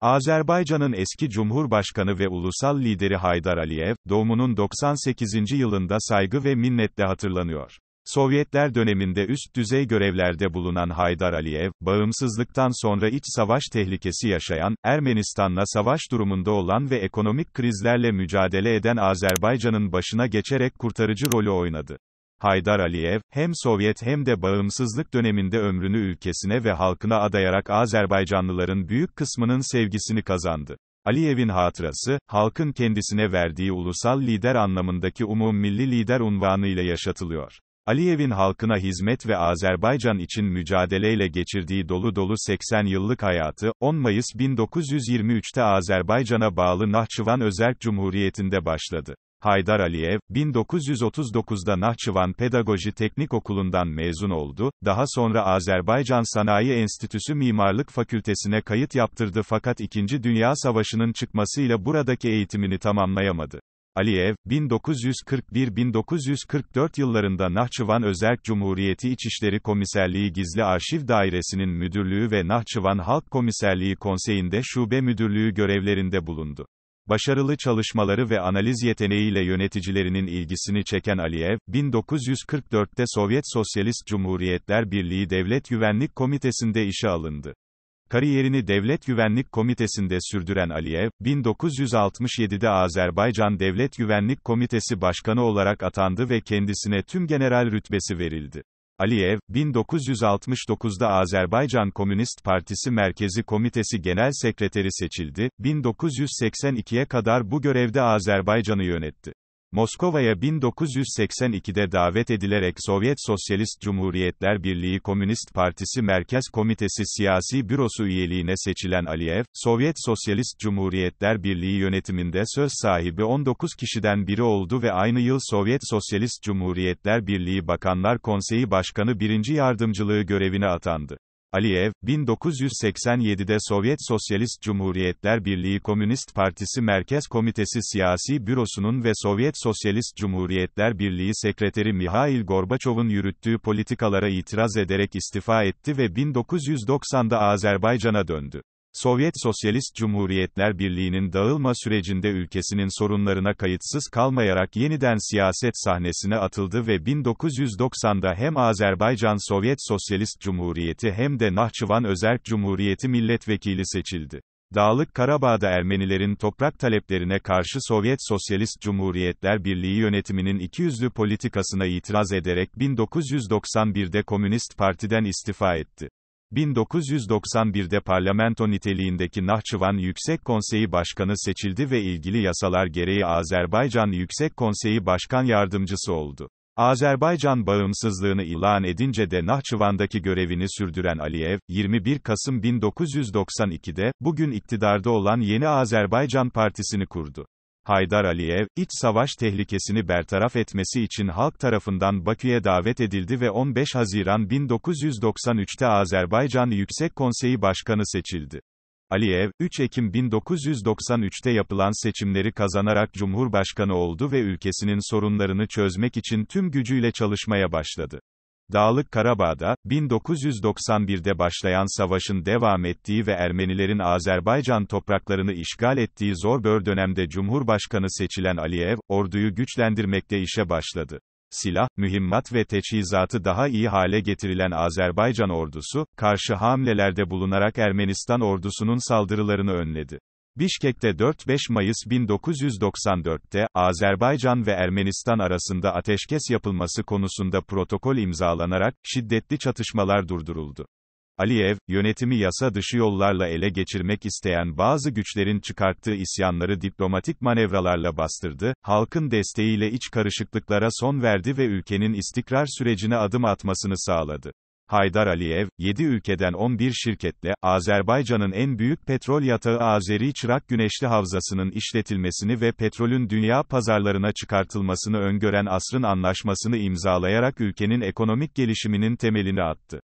Azerbaycan'ın eski Cumhurbaşkanı ve ulusal lideri Haydar Aliyev, doğumunun 98. yılında saygı ve minnetle hatırlanıyor. Sovyetler döneminde üst düzey görevlerde bulunan Haydar Aliyev, bağımsızlıktan sonra iç savaş tehlikesi yaşayan, Ermenistan'la savaş durumunda olan ve ekonomik krizlerle mücadele eden Azerbaycan'ın başına geçerek kurtarıcı rolü oynadı. Haydar Aliyev, hem Sovyet hem de bağımsızlık döneminde ömrünü ülkesine ve halkına adayarak Azerbaycanlıların büyük kısmının sevgisini kazandı. Aliyev'in hatırası, halkın kendisine verdiği ulusal lider anlamındaki umum milli lider unvanı ile yaşatılıyor. Aliyev'in halkına hizmet ve Azerbaycan için mücadeleyle geçirdiği dolu dolu 80 yıllık hayatı, 10 Mayıs 1923'te Azerbaycan'a bağlı Nahçıvan Özerk Cumhuriyeti'nde başladı. Haydar Aliyev, 1939'da Nahçıvan Pedagoji Teknik Okulu'ndan mezun oldu, daha sonra Azerbaycan Sanayi Enstitüsü Mimarlık Fakültesine kayıt yaptırdı fakat İkinci Dünya Savaşı'nın çıkmasıyla buradaki eğitimini tamamlayamadı. Aliyev, 1941-1944 yıllarında Nahçıvan Özerk Cumhuriyeti İçişleri Komiserliği Gizli Arşiv Dairesi'nin müdürlüğü ve Nahçıvan Halk Komiserliği Konseyi'nde şube müdürlüğü görevlerinde bulundu. Başarılı çalışmaları ve analiz yeteneğiyle yöneticilerinin ilgisini çeken Aliyev, 1944'te Sovyet Sosyalist Cumhuriyetler Birliği Devlet Güvenlik Komitesi'nde işe alındı. Kariyerini Devlet Güvenlik Komitesi'nde sürdüren Aliyev, 1967'de Azerbaycan Devlet Güvenlik Komitesi Başkanı olarak atandı ve kendisine tüm general rütbesi verildi. Aliyev, 1969'da Azerbaycan Komünist Partisi Merkezi Komitesi Genel Sekreteri seçildi, 1982'ye kadar bu görevde Azerbaycan'ı yönetti. Moskova'ya 1982'de davet edilerek Sovyet Sosyalist Cumhuriyetler Birliği Komünist Partisi Merkez Komitesi Siyasi Bürosu üyeliğine seçilen Aliyev, Sovyet Sosyalist Cumhuriyetler Birliği yönetiminde söz sahibi 19 kişiden biri oldu ve aynı yıl Sovyet Sosyalist Cumhuriyetler Birliği Bakanlar Konseyi Başkanı birinci yardımcılığı görevine atandı. Aliyev, 1987'de Sovyet Sosyalist Cumhuriyetler Birliği Komünist Partisi Merkez Komitesi Siyasi Bürosu'nun ve Sovyet Sosyalist Cumhuriyetler Birliği Sekreteri Mihail Gorbaçov'un yürüttüğü politikalara itiraz ederek istifa etti ve 1990'da Azerbaycan'a döndü. Sovyet Sosyalist Cumhuriyetler Birliği'nin dağılma sürecinde ülkesinin sorunlarına kayıtsız kalmayarak yeniden siyaset sahnesine atıldı ve 1990'da hem Azerbaycan Sovyet Sosyalist Cumhuriyeti hem de Nahçıvan Özerk Cumhuriyeti milletvekili seçildi. Dağlık Karabağ'da Ermenilerin toprak taleplerine karşı Sovyet Sosyalist Cumhuriyetler Birliği yönetiminin ikiyüzlü politikasına itiraz ederek 1991'de Komünist Parti'den istifa etti. 1991'de parlamento niteliğindeki Nahçıvan Yüksek Konseyi Başkanı seçildi ve ilgili yasalar gereği Azerbaycan Yüksek Konseyi Başkan Yardımcısı oldu. Azerbaycan bağımsızlığını ilan edince de Nahçıvan'daki görevini sürdüren Aliyev, 21 Kasım 1992'de, bugün iktidarda olan Yeni Azerbaycan Partisi'ni kurdu. Haydar Aliyev, iç savaş tehlikesini bertaraf etmesi için halk tarafından Bakü'ye davet edildi ve 15 Haziran 1993'te Azerbaycan Yüksek Konseyi Başkanı seçildi. Aliyev, 3 Ekim 1993'te yapılan seçimleri kazanarak Cumhurbaşkanı oldu ve ülkesinin sorunlarını çözmek için tüm gücüyle çalışmaya başladı. Dağlık Karabağ'da, 1991'de başlayan savaşın devam ettiği ve Ermenilerin Azerbaycan topraklarını işgal ettiği zor bir dönemde Cumhurbaşkanı seçilen Aliyev, orduyu güçlendirmekte işe başladı. Silah, mühimmat ve teçhizatı daha iyi hale getirilen Azerbaycan ordusu, karşı hamlelerde bulunarak Ermenistan ordusunun saldırılarını önledi. Bişkek'te 4-5 Mayıs 1994'te, Azerbaycan ve Ermenistan arasında ateşkes yapılması konusunda protokol imzalanarak, şiddetli çatışmalar durduruldu. Aliyev, yönetimi yasa dışı yollarla ele geçirmek isteyen bazı güçlerin çıkarttığı isyanları diplomatik manevralarla bastırdı, halkın desteğiyle iç karışıklıklara son verdi ve ülkenin istikrar sürecine adım atmasını sağladı. Haydar Aliyev, 7 ülkeden 11 şirketle, Azerbaycan'ın en büyük petrol yatağı Azeri Çırak Güneşli Havzası'nın işletilmesini ve petrolün dünya pazarlarına çıkartılmasını öngören asrın anlaşmasını imzalayarak ülkenin ekonomik gelişiminin temelini attı.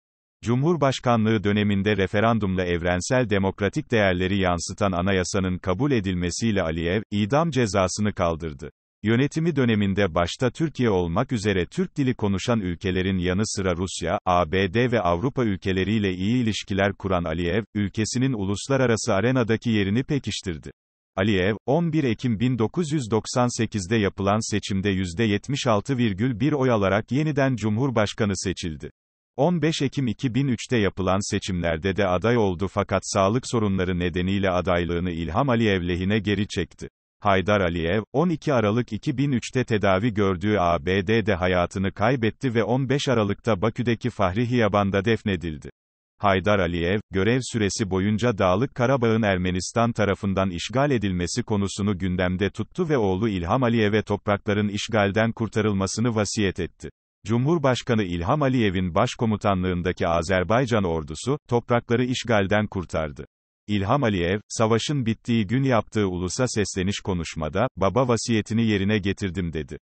Cumhurbaşkanlığı döneminde referandumla evrensel demokratik değerleri yansıtan anayasanın kabul edilmesiyle Aliyev, idam cezasını kaldırdı. Yönetimi döneminde başta Türkiye olmak üzere Türk dili konuşan ülkelerin yanı sıra Rusya, ABD ve Avrupa ülkeleriyle iyi ilişkiler kuran Aliyev, ülkesinin uluslararası arenadaki yerini pekiştirdi. Aliyev, 11 Ekim 1998'de yapılan seçimde %76,1 oy alarak yeniden Cumhurbaşkanı seçildi. 15 Ekim 2003'te yapılan seçimlerde de aday oldu fakat sağlık sorunları nedeniyle adaylığını İlham Aliyev lehine geri çekti. Haydar Aliyev, 12 Aralık 2003'te tedavi gördüğü ABD'de hayatını kaybetti ve 15 Aralık'ta Bakü'deki Fahri Hiyaban'da defnedildi. Haydar Aliyev, görev süresi boyunca Dağlık Karabağ'ın Ermenistan tarafından işgal edilmesi konusunu gündemde tuttu ve oğlu İlham Aliyev'e toprakların işgalden kurtarılmasını vasiyet etti. Cumhurbaşkanı İlham Aliyev'in başkomutanlığındaki Azerbaycan ordusu, toprakları işgalden kurtardı. İlham Aliyev, savaşın bittiği gün yaptığı ulusa sesleniş konuşmada, baba vasiyetini yerine getirdim dedi.